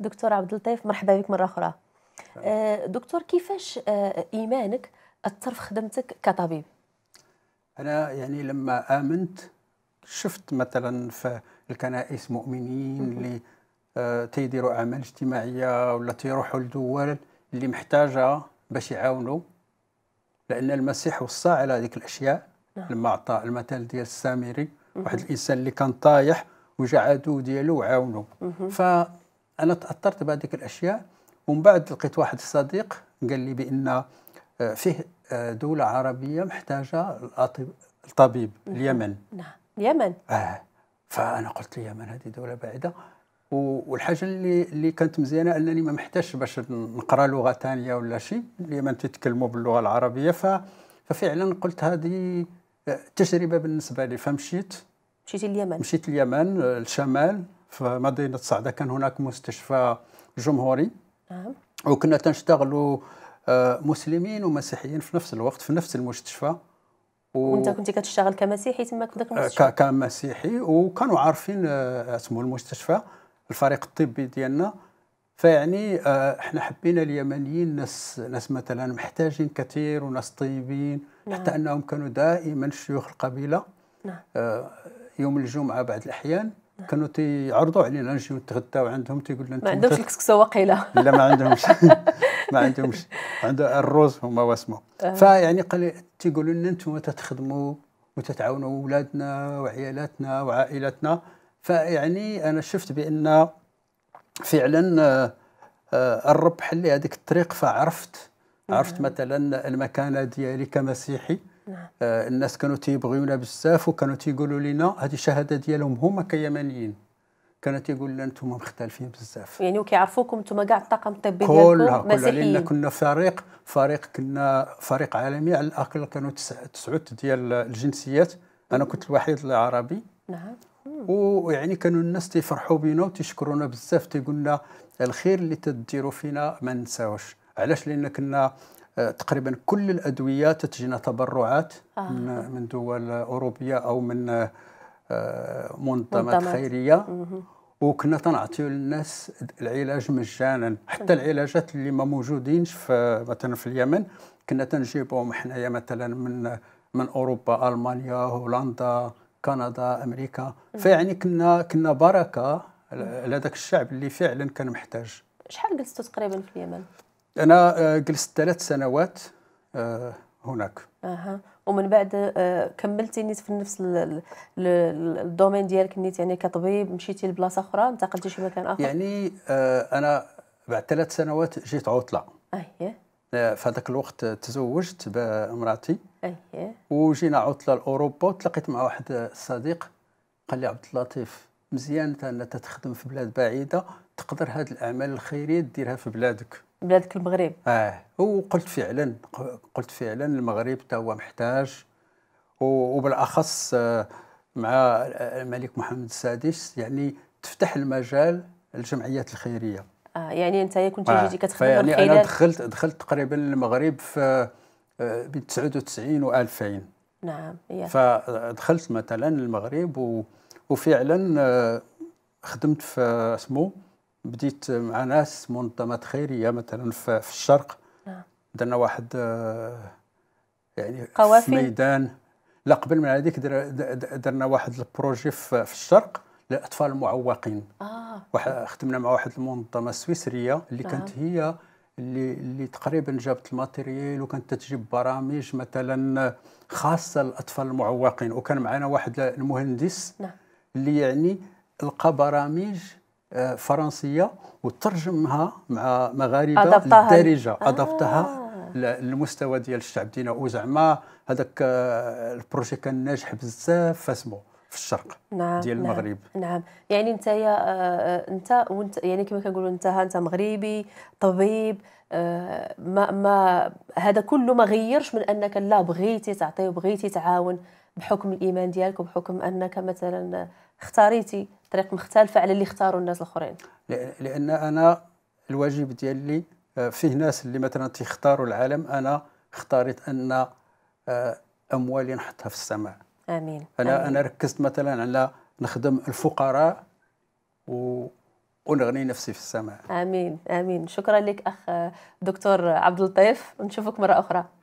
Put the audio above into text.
دكتور عبد اللطيف مرحبا بك مره اخرى آه، دكتور كيفاش آه، ايمانك اثر في خدمتك كطبيب انا يعني لما امنت شفت مثلا في الكنائس مؤمنين اللي آه، تيديروا اعمال اجتماعيه ولا تيروحوا لدول اللي محتاجه باش يعاونوا لان المسيح وصى على هذيك الاشياء نعم. لما عطى المثل ديال السامري واحد الانسان اللي كان طايح وجا عدو ديالو وعاونو ف انا تاثرت بهذيك الاشياء ومن بعد لقيت واحد الصديق قال لي بان آه، فيه آه، دوله عربيه محتاجه الطبيب نعم. اليمن نعم اليمن اه فانا قلت اليمن هذه دوله بعيده والحاجه اللي اللي كانت مزيانه انني ما محتاجش باش نقرا لغه ثانيه ولا شيء اليمن تتكلموا باللغه العربيه ف ففعلا قلت هذه آه، تجربه بالنسبه لي فمشيت مشيت اليمن مشيت اليمن الشمال في مدينه صعده كان هناك مستشفى جمهوري أه. وكنا تنشتغلوا آه، مسلمين ومسيحيين في نفس الوقت في نفس المستشفى و... وانت كنت كتشتغل كمسيحي تما كنت ذاك المستشفى كمسيحي وكانوا عارفين آه، اسمه المستشفى الفريق الطبي ديالنا فيعني احنا آه، حبينا اليمنيين ناس ناس مثلا محتاجين كثير وناس طيبين نعم. حتى انهم كانوا دائما شيوخ القبيله نعم. يوم الجمعه بعض الاحيان كانوا تيعرضوا علينا نجيو نتغداو عندهم تيقول لنا ما عندهمش الكسكسه وقيله لا ما عندهمش ما عندهمش عنده الروز هما واسمه أه. فيعني قال تيقولوا لنا انتم تتخدموا وتتعاونوا اولادنا وعيالاتنا وعائلاتنا فيعني انا شفت بان فعلا آه، آه، الرب حل لي هذيك الطريق فعرفت عرفت مثلا المكانه ديالي كمسيحي آه، الناس كانوا تيبغيونا بزاف وكانوا تيقولوا لنا هذه الشهاده ديالهم هما كيمانيين كانوا تيقول لنا انتم مختلفين بزاف يعني وكيعرفوكم انتم كاع الطاقم الطبي ديالكم كلها إيه؟ لان كنا فريق فريق كنا فريق عالمي على الاقل كانوا تسعود ديال الجنسيات انا كنت الوحيد العربي نعم ويعني كانوا الناس تيفرحوا بينا وتشكرونا بزاف تيقول لنا الخير اللي تديروا فينا ما ننساوش علاش لان كنا تقريبا كل الادويه تتجينا تبرعات آه. من, من دول اوروبيه او من آه، منظمات خيريه وكنا تنعطيو للناس العلاج مجانا حتى العلاجات اللي ما موجودينش في مثلا في اليمن كنا تنجيبهم حنايا مثلا من من اوروبا المانيا هولندا كندا امريكا فيعني كنا كنا بركه لذاك الشعب اللي فعلا كان محتاج شحال جلستوا تقريبا في اليمن أنا آه، جلست ثلاث سنوات آه، هناك أها ومن بعد آه، كملتي نيت في نفس الدومين ديالك نيت يعني كطبيب مشيتي لبلاصه اخرى انتقلتي شي مكان اخر يعني انا بعد ثلاث سنوات جيت عطله اييه في هذاك الوقت تزوجت بامراتي اييه وجينا عطله لاوروبا وتلاقيت مع واحد الصديق قال لي عبد اللطيف مزيان انت تخدم في بلاد بعيده تقدر هذه الاعمال الخيريه ديرها في بلادك بلادك المغرب اه وقلت فعلا قلت فعلا المغرب تا هو محتاج وبالاخص آه، مع الملك محمد السادس يعني تفتح المجال للجمعيات الخيريه اه يعني انت كنت آه. جيتي كتخدم يعني انا دخلت دخلت تقريبا المغرب في آه، بين 99 و2000 نعم yeah. فدخلت مثلا المغرب و... وفعلا آه، خدمت في اسمه بديت مع ناس منظمات خيريه مثلا في الشرق نعم درنا واحد آه، يعني قوافل. في ميدان لا قبل من هذيك درنا واحد البروجي في الشرق للاطفال المعوقين آه. واحد خدمنا مع واحد المنظمه سويسريه اللي آه. كانت هي اللي اللي تقريبا جابت الماتيريال وكانت تجيب برامج مثلا خاصه للاطفال المعوقين وكان معنا واحد المهندس نعم. اللي يعني لقى برامج آه، فرنسيه وترجمها مع مغاربه أضفتها للدارجه آه. اضفتها للمستوى ديال الشعب ديالنا وزعما هذاك آه، البروجي كان ناجح بزاف فاسمو في الشرق نعم ديال نعم المغرب نعم يعني انت يا آه، انت وانت يعني كما كنقولوا انت انت مغربي طبيب ما ما هذا كله ما غيرش من انك لا بغيتي تعطي وبغيتي تعاون بحكم الايمان ديالك وبحكم انك مثلا اختاريتي طريق مختلفه على اللي اختاروا الناس الاخرين لان انا الواجب ديالي آه، فيه ناس اللي مثلا تختاروا العالم انا اختاريت ان آه، اموالي نحطها في السماء امين انا آمين. انا ركزت مثلا على نخدم الفقراء و ونغني نفسي في السماء امين امين شكرا لك اخ آه، دكتور عبد اللطيف ونشوفك مره اخرى